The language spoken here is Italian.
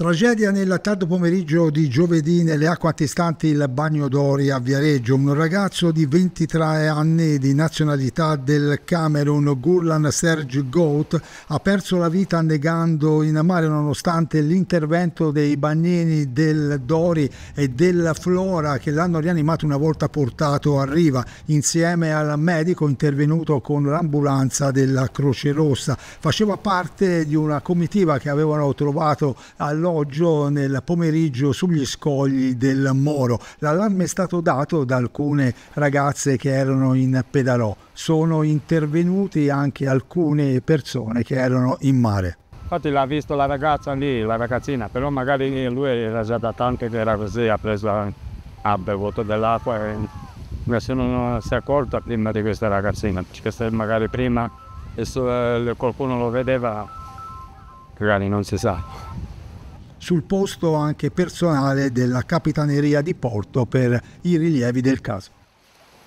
Tragedia nel tardo pomeriggio di giovedì nelle acque attestanti il bagno d'Ori a Viareggio. Un ragazzo di 23 anni di nazionalità del Camerun, Gurlan Serge Goat, ha perso la vita annegando in mare nonostante l'intervento dei bagnini del Dori e della Flora che l'hanno rianimato una volta portato a riva insieme al medico intervenuto con l'ambulanza della Croce Rossa. Faceva parte di una comitiva che avevano trovato all'ora orologio nel pomeriggio sugli scogli del Moro. L'allarme è stato dato da alcune ragazze che erano in pedalò. Sono intervenute anche alcune persone che erano in mare. Infatti l'ha visto la ragazza lì, la ragazzina, però magari lui era già da tanto che era così, ha preso, ha bevuto dell'acqua e nessuno non si è accorto prima di questa ragazzina, perché se magari prima qualcuno lo vedeva, magari non si sa sul posto anche personale della Capitaneria di Porto per i rilievi del caso.